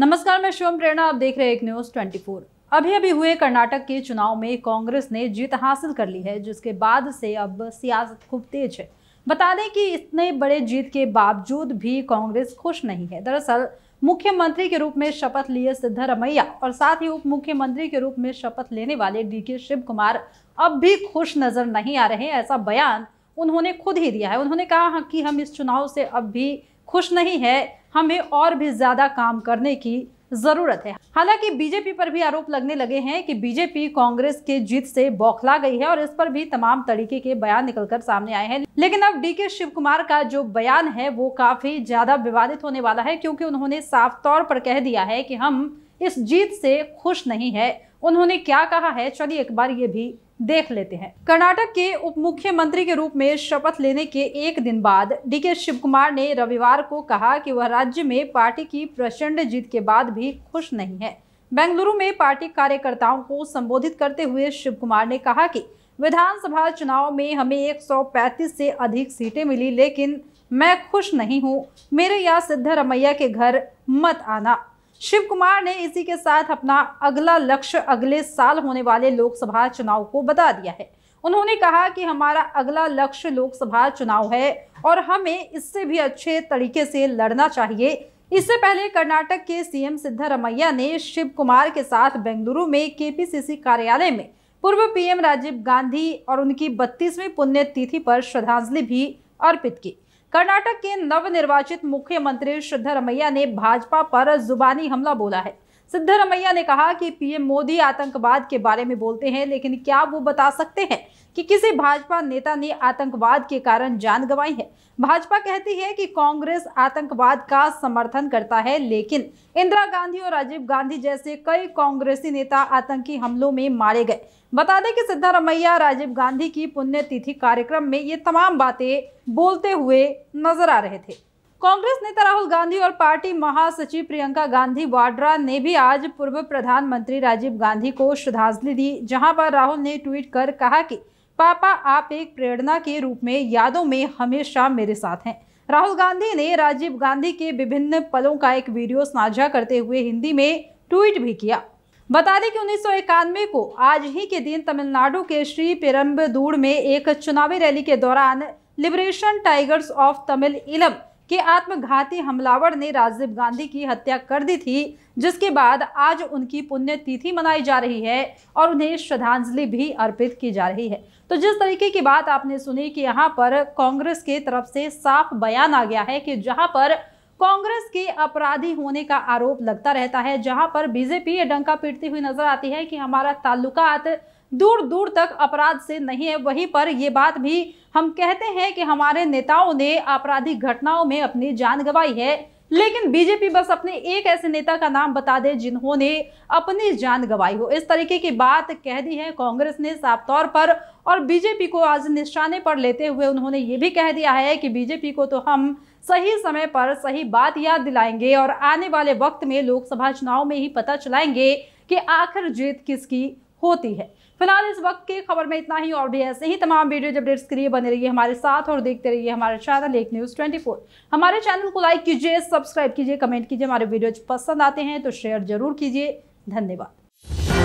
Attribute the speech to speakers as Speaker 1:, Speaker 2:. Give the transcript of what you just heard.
Speaker 1: नमस्कार मैं शिवम प्रेरणा आप देख रहे हैं एक न्यूज 24 अभी अभी हुए कर्नाटक के चुनाव में कांग्रेस ने जीत हासिल कर ली है जिसके बाद से अब सियासत खूब तेज है बता दें कि इतने बड़े जीत के बावजूद भी कांग्रेस खुश नहीं है दरअसल मुख्यमंत्री के रूप में शपथ लिए सिद्धरमैया और साथ ही उप मुख्यमंत्री के रूप में शपथ लेने वाले डी के शिव कुमार अब भी खुश नजर नहीं आ रहे ऐसा बयान उन्होंने खुद ही दिया है उन्होंने कहा कि हम इस चुनाव से अब भी खुश नहीं है हमें और भी ज़्यादा काम करने की ज़रूरत है हालांकि बीजेपी पर भी आरोप लगने लगे हैं कि बीजेपी कांग्रेस के जीत से बौखला गई है और इस पर भी तमाम तरीके के बयान निकलकर सामने आए हैं लेकिन अब डी के शिव कुमार का जो बयान है वो काफ़ी ज़्यादा विवादित होने वाला है क्योंकि उन्होंने साफ तौर पर कह दिया है कि हम इस जीत से खुश नहीं है उन्होंने क्या कहा है चलिए एक बार ये भी देख लेते हैं कर्नाटक के उप मुख्यमंत्री के रूप में शपथ लेने के एक दिन बाद डीके शिव कुमार ने रविवार को कहा कि वह राज्य में पार्टी की प्रचंड जीत के बाद भी खुश नहीं है बेंगलुरु में पार्टी कार्यकर्ताओं को संबोधित करते हुए शिव कुमार ने कहा कि विधानसभा चुनाव में हमें 135 से अधिक सीटें मिली लेकिन मैं खुश नहीं हूँ मेरे यहाँ सिद्धरमैया के घर मत आना शिव कुमार ने इसी के साथ अपना अगला लक्ष्य अगले साल होने वाले लोकसभा चुनाव को बता दिया है उन्होंने कहा कि हमारा अगला लक्ष्य लोकसभा चुनाव है और हमें इससे भी अच्छे तरीके से लड़ना चाहिए इससे पहले कर्नाटक के सीएम सिद्धारमैया ने शिव कुमार के साथ बेंगलुरु में केपीसीसी कार्यालय में पूर्व पीएम राजीव गांधी और उनकी बत्तीसवीं पुण्यतिथि पर श्रद्धांजलि भी अर्पित की कर्नाटक के नवनिर्वाचित मुख्यमंत्री सिद्धरमैया ने भाजपा पर जुबानी हमला बोला है सिद्धरमैया ने कहा कि पीएम मोदी आतंकवाद के बारे में बोलते हैं लेकिन क्या वो बता सकते हैं कि किसी भाजपा नेता ने आतंकवाद के कारण जान गंवाई है भाजपा कहती है कि कांग्रेस आतंकवाद का समर्थन करता है लेकिन इंदिरा गांधी और राजीव गांधी जैसे कई कांग्रेसी नेता आतंकी हमलों में मारे गए बता दें कि सिद्धारमैया राजीव गांधी की पुण्यतिथि कार्यक्रम में ये तमाम बातें बोलते हुए नजर आ रहे थे कांग्रेस नेता राहुल गांधी और पार्टी महासचिव प्रियंका गांधी वाड्रा ने भी आज पूर्व प्रधानमंत्री राजीव गांधी को श्रद्धांजलि दी जहां पर राहुल ने ट्वीट कर कहा कि पापा आप एक प्रेरणा के रूप में यादों में हमेशा मेरे साथ हैं राहुल गांधी ने राजीव गांधी के विभिन्न पलों का एक वीडियो साझा करते हुए हिंदी में ट्वीट भी किया बता दें कि उन्नीस को आज ही के दिन तमिलनाडु के श्री पेरम्बदूर में एक चुनावी रैली के दौरान लिबरेशन टाइगर्स ऑफ तमिल इलम कि आत्मघाती हमलावर ने राजीव गांधी की हत्या कर दी थी जिसके बाद आज उनकी पुण्यतिथि मनाई जा रही है और उन्हें श्रद्धांजलि भी अर्पित की जा रही है तो जिस तरीके की बात आपने सुनी कि यहाँ पर कांग्रेस के तरफ से साफ बयान आ गया है कि जहाँ पर कांग्रेस के अपराधी होने का आरोप लगता रहता है जहां पर बीजेपी डंका पीटती हुई नजर आती है कि हमारा ताल्लुकात दूर दूर तक अपराध से नहीं है वहीं पर ये बात भी हम कहते हैं कि हमारे नेताओं ने आपराधिक घटनाओं में अपनी जान गंवाई है लेकिन बीजेपी बस अपने एक ऐसे नेता का नाम बता दे जिन्होंने अपनी जान गंवाई हो इस तरीके की बात कह दी है कांग्रेस ने साफ तौर पर और बीजेपी को आज निशाने पर लेते हुए उन्होंने ये भी कह दिया है कि बीजेपी को तो हम सही समय पर सही बात याद दिलाएंगे और आने वाले वक्त में लोकसभा चुनाव में ही पता चलाएंगे कि आखिर जीत किसकी होती है फिलहाल इस वक्त की खबर में इतना ही और भी ऐसे ही तमाम वीडियो अपडेट्स के लिए बने रहिए हमारे साथ और देखते रहिए हमारे चैनल एक न्यूज़ ट्वेंटी फोर हमारे चैनल को लाइक कीजिए सब्सक्राइब कीजिए कमेंट कीजिए हमारे वीडियोज पसंद आते हैं तो शेयर जरूर कीजिए धन्यवाद